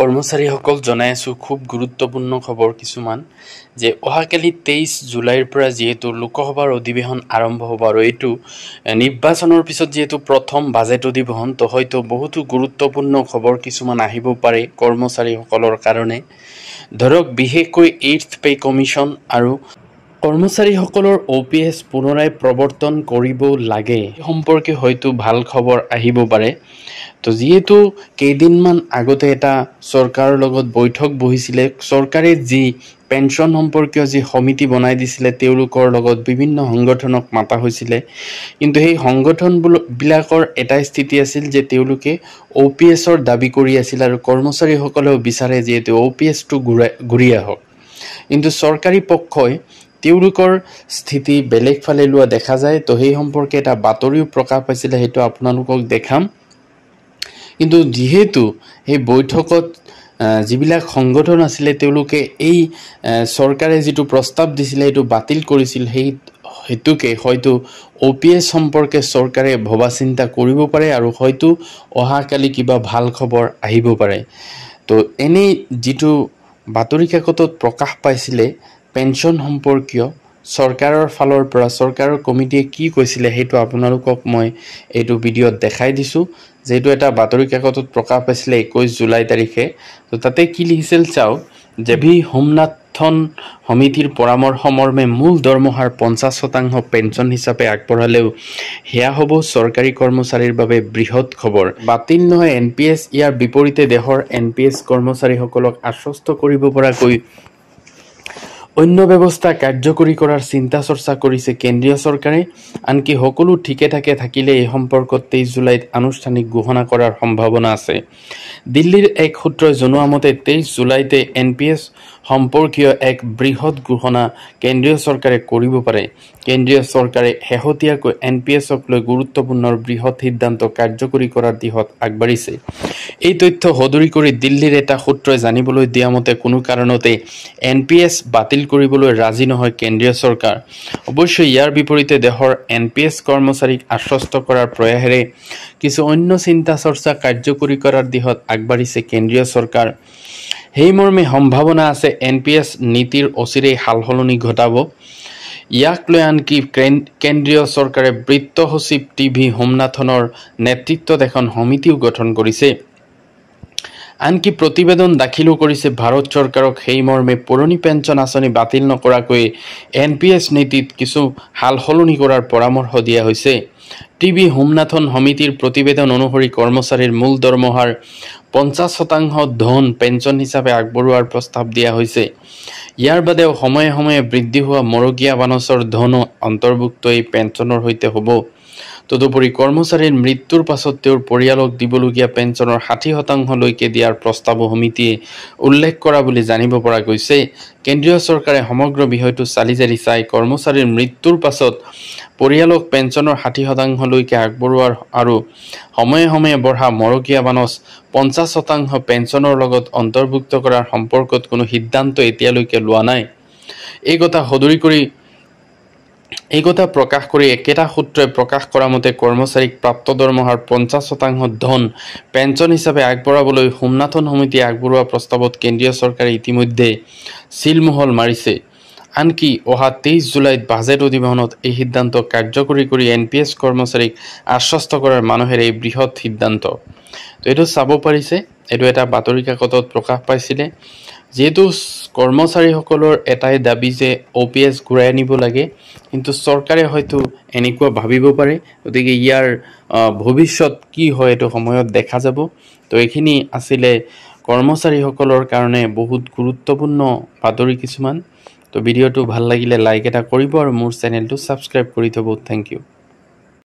কৰ্মচাৰীসকল জনাই আছোঁ খুব গুৰুত্বপূৰ্ণ খবৰ কিছুমান যে অহাকালি তেইছ জুলাইৰ পৰা যিহেতু লোকসভাৰ অধিৱেশন আৰম্ভ হ'ব আৰু এইটো নিৰ্বাচনৰ পিছত যিহেতু প্ৰথম বাজেট অধিৱেশন তো হয়তো বহুতো গুৰুত্বপূৰ্ণ খবৰ কিছুমান আহিব পাৰে কৰ্মচাৰীসকলৰ কাৰণে ধৰক বিশেষকৈ এইথ পে' কমিশ্যন আৰু কৰ্মচাৰীসকলৰ অ' পি এছ পুনৰাই প্ৰৱৰ্তন কৰিব লাগে সম্পৰ্কে হয়তো ভাল খবৰ আহিব পাৰে তো যিহেতু কেইদিনমান আগতে এটা চৰকাৰৰ লগত বৈঠক বহিছিলে চৰকাৰে যি পেঞ্চন সম্পৰ্কীয় যি সমিতি বনাই দিছিলে তেওঁলোকৰ লগত বিভিন্ন সংগঠনক মতা হৈছিলে কিন্তু সেই বিলাকৰ এটা স্থিতি আছিল যে তেওঁলোকে অ' পি এছৰ দাবী কৰি আছিল আৰু কৰ্মচাৰীসকলেও বিচাৰে যিহেতু অ' পি এছটো ঘূৰাই ঘূৰি আহক কিন্তু চৰকাৰী পক্ষই তেওঁলোকৰ স্থিতি বেলেগ ফালে লোৱা দেখা যায় তো সেই সম্পৰ্কে এটা বাতৰিও প্ৰকাশ পাইছিলে সেইটো আপোনালোকক দেখাম কিন্তু যিহেতু সেই বৈঠকত যিবিলাক সংগঠন আছিলে তেওঁলোকে এই চৰকাৰে যিটো প্ৰস্তাৱ দিছিলে সেইটো বাতিল কৰিছিল সেই হেতুকে হয়তো অ' পি এছ সম্পৰ্কে চৰকাৰে ভবা চিন্তা কৰিব পাৰে আৰু হয়তো অহাকালি কিবা ভাল খবৰ আহিব পাৰে তো এনেই যিটো বাতৰি কাকতত প্ৰকাশ পাইছিলে পেঞ্চন সম্পৰ্কীয় চৰকাৰৰ ফালৰ পৰা চৰকাৰৰ কমিটিয়ে কি কৈছিলে সেইটো আপোনালোকক মই এইটো ভিডিঅ'ত দেখাই দিছোঁ যিহেতু এটা বাতৰি কাকতত প্ৰকাশ পাইছিলে একৈছ জুলাই তাৰিখে তো তাতে কি লিখিছিল চাওক যে ভি হোমনাথন সমিতিৰ পৰামৰ্শ মৰ্মে মূল দৰমহাৰ পঞ্চাছ শতাংশ পেঞ্চন হিচাপে আগবঢ়ালেও সেয়া হ'ব চৰকাৰী কৰ্মচাৰীৰ বাবে বৃহৎ খবৰ বাতিল নহয় এন পি এছ ইয়াৰ বিপৰীতে দেশৰ এন পি এছ কৰ্মচাৰীসকলক আশ্বস্ত কৰিব পৰাকৈ অন্য ব্যৱস্থা কাৰ্যকৰী কৰাৰ চিন্তা চৰ্চা কৰিছে কেন্দ্ৰীয় চৰকাৰে আনকি সকলো ঠিকে ঠাকে থাকিলে এই সম্পৰ্কত তেইছ জুলাইত আনুষ্ঠানিক ঘোষণা কৰাৰ সম্ভাৱনা আছে দিল্লীৰ এক সূত্ৰই জনোৱা মতে তেইছ জুলাইতে এন পি এছ সম্পৰ্কীয় এক বৃহৎ ঘোষণা কেন্দ্ৰীয় চৰকাৰে কৰিব পাৰে কেন্দ্ৰীয় চৰকাৰে শেহতীয়াকৈ এন পি এছক লৈ গুৰুত্বপূৰ্ণ বৃহৎ সিদ্ধান্ত কাৰ্যকৰী কৰাৰ দিশত আগবাঢ়িছে এই তথ্য সদৰি কৰি দিল্লীৰ এটা সূত্ৰই জানিবলৈ দিয়া মতে কোনো কাৰণতে এন পি এছ বাতিল কৰিবলৈ ৰাজি নহয় কেন্দ্ৰীয় চৰকাৰ অৱশ্যে ইয়াৰ বিপৰীতে দেশৰ এন পি এছ কৰ্মচাৰীক আশ্বস্ত কৰাৰ প্ৰয়াসেৰে কিছু অন্য চিন্তা চৰ্চা কাৰ্যকৰী কৰাৰ দিশত আগবাঢ়িছে কেন্দ্ৰীয় চৰকাৰ সেইমৰ্মে সম্ভাৱনা আছে এন পি এছ নীতিৰ অচিৰেই সাল সলনি ঘটাব ইয়াক লৈ আনকি কেন্দ্ৰীয় চৰকাৰে বৃত্ত সচিব টি ভি হোমনাথনৰ নেতৃত্বত এখন সমিতিও গঠন কৰিছে আনকি প্ৰতিবেদন দাখিলো কৰিছে ভাৰত চৰকাৰক সেই মৰ্মে পুৰণি পেঞ্চন আঁচনি বাতিল নকৰাকৈ এন পি এছ নীতিত কিছু সাল সলনি কৰাৰ পৰামৰ্শ দিয়া হৈছে টি ভি হোমনাথন সমিতিৰ প্ৰতিবেদন অনুসৰি কৰ্মচাৰীৰ মূল দৰমহাৰ পঞ্চাছ শতাংশ ধন পেঞ্চন হিচাপে আগবঢ়োৱাৰ প্ৰস্তাৱ দিয়া হৈছে ইয়াৰ বাদেও সময়ে সময়ে বৃদ্ধি হোৱা মৰগীয়া বানচৰ ধনো অন্তৰ্ভুক্ত এই পেঞ্চনৰ সৈতে হ'ব তদুপৰি কৰ্মচাৰীৰ মৃত্যুৰ পাছত তেওঁৰ পৰিয়ালক দিবলগীয়া পেঞ্চনৰ ষাঠি শতাংশলৈকে দিয়াৰ প্ৰস্তাৱো সমিতিয়ে উল্লেখ কৰা বুলি জানিব পৰা গৈছে কেন্দ্ৰীয় চৰকাৰে সমগ্ৰ বিষয়টো চালি জাৰি চাই কৰ্মচাৰীৰ মৃত্যুৰ পাছত পৰিয়ালক পেঞ্চনৰ ষাঠি শতাংশলৈকে আগবঢ়োৱাৰ আৰু সময়ে সময়ে বঢ়া মৰকীয়া মানচ পঞ্চাছ শতাংশ পেঞ্চনৰ লগত অন্তৰ্ভুক্ত কৰাৰ সম্পৰ্কত কোনো সিদ্ধান্ত এতিয়ালৈকে লোৱা নাই এই কথা সদৰি কৰি এই কথা প্ৰকাশ কৰি একেটা সূত্ৰই প্ৰকাশ কৰা মতে কৰ্মচাৰীক প্ৰাপ্ত দৰমহাৰ পঞ্চাছ শতাংশ ধন পেঞ্চন হিচাপে আগবঢ়াবলৈ সোমনাথন সমিতি আগবঢ়োৱা প্ৰস্তাৱত কেন্দ্ৰীয় চৰকাৰে ইতিমধ্যে চিলমোহল মাৰিছে আনকি অহা তেইছ জুলাইত বাজেট অধিৱেশনত এই সিদ্ধান্ত কাৰ্যকৰী কৰি এন পি এছ কৰ্মচাৰীক আশ্বস্ত কৰাৰ মানুহেৰে এই বৃহৎ সিদ্ধান্ত তো এইটো চাব পাৰিছে এইটো এটা বাতৰি কাকতত প্ৰকাশ পাইছিলে যিহেতু কৰ্মচাৰীসকলৰ এটাই দাবী যে অ' পি এছ ঘূৰাই আনিব লাগে কিন্তু চৰকাৰে হয়তো এনেকুৱা ভাবিব পাৰে গতিকে ইয়াৰ ভৱিষ্যত কি হয় এইটো সময়ত দেখা যাব তো এইখিনি আছিলে কৰ্মচাৰীসকলৰ কাৰণে বহুত গুৰুত্বপূৰ্ণ বাতৰি কিছুমান তো ভিডিঅ'টো ভাল লাগিলে লাইক এটা কৰিব আৰু মোৰ চেনেলটো ছাবস্ক্ৰাইব কৰি থ'ব থেংক ইউ